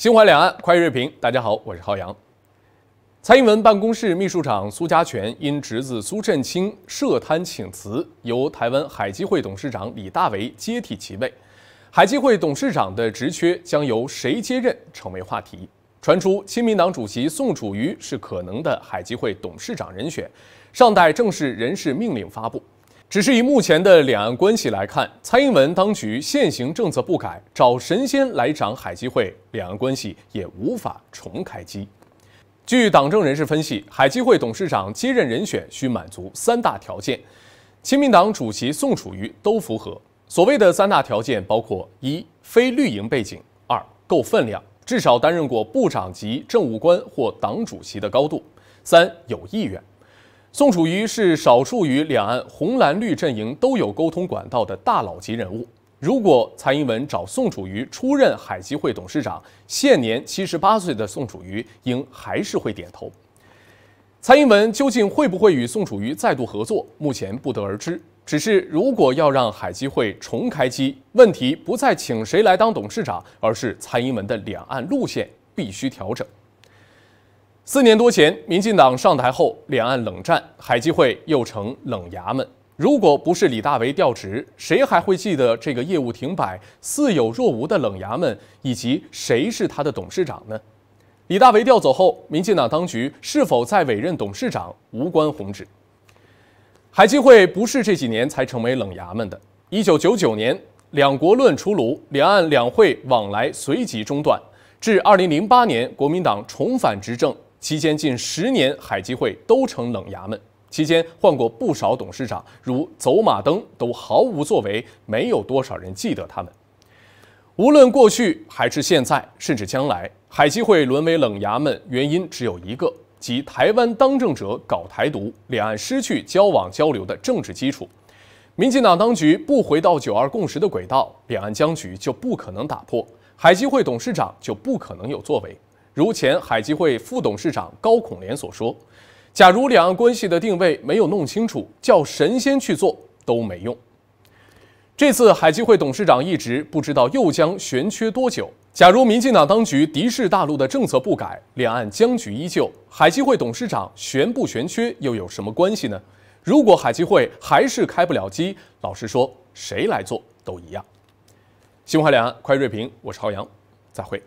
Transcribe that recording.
心怀两岸，快意锐评。大家好，我是浩洋。蔡英文办公室秘书长苏家全因侄子苏振清涉贪请辞，由台湾海基会董事长李大为接替其位。海基会董事长的职缺将由谁接任成为话题。传出亲民党主席宋楚瑜是可能的海基会董事长人选，尚待正式人事命令发布。只是以目前的两岸关系来看，蔡英文当局现行政策不改，找神仙来掌海基会，两岸关系也无法重开机。据党政人士分析，海基会董事长接任人选需满足三大条件，亲民党主席宋楚瑜都符合。所谓的三大条件包括：一、非绿营背景；二、够分量，至少担任过部长级政务官或党主席的高度；三、有意愿。宋楚瑜是少数与两岸红蓝绿阵营都有沟通管道的大佬级人物。如果蔡英文找宋楚瑜出任海基会董事长，现年七十八岁的宋楚瑜应还是会点头。蔡英文究竟会不会与宋楚瑜再度合作，目前不得而知。只是如果要让海基会重开机，问题不再请谁来当董事长，而是蔡英文的两岸路线必须调整。四年多前，民进党上台后，两岸冷战，海基会又成冷衙门。如果不是李大为调职，谁还会记得这个业务停摆、似有若无的冷衙门，以及谁是他的董事长呢？李大为调走后，民进党当局是否再委任董事长，无关宏旨。海基会不是这几年才成为冷衙门的。一九九九年，《两国论》出炉，两岸两会往来随即中断，至二零零八年，国民党重返执政。期间近十年，海基会都成冷衙门。期间换过不少董事长，如走马灯，都毫无作为，没有多少人记得他们。无论过去还是现在，甚至将来，海基会沦为冷衙门，原因只有一个，即台湾当政者搞台独，两岸失去交往交流的政治基础。民进党当局不回到九二共识的轨道，两岸僵局就不可能打破，海基会董事长就不可能有作为。如前海基会副董事长高孔廉所说，假如两岸关系的定位没有弄清楚，叫神仙去做都没用。这次海基会董事长一职不知道又将悬缺多久。假如民进党当局敌视大陆的政策不改，两岸僵局依旧，海基会董事长悬不悬缺又有什么关系呢？如果海基会还是开不了机，老实说，谁来做都一样。新华两岸快锐评，我是朝阳，再会。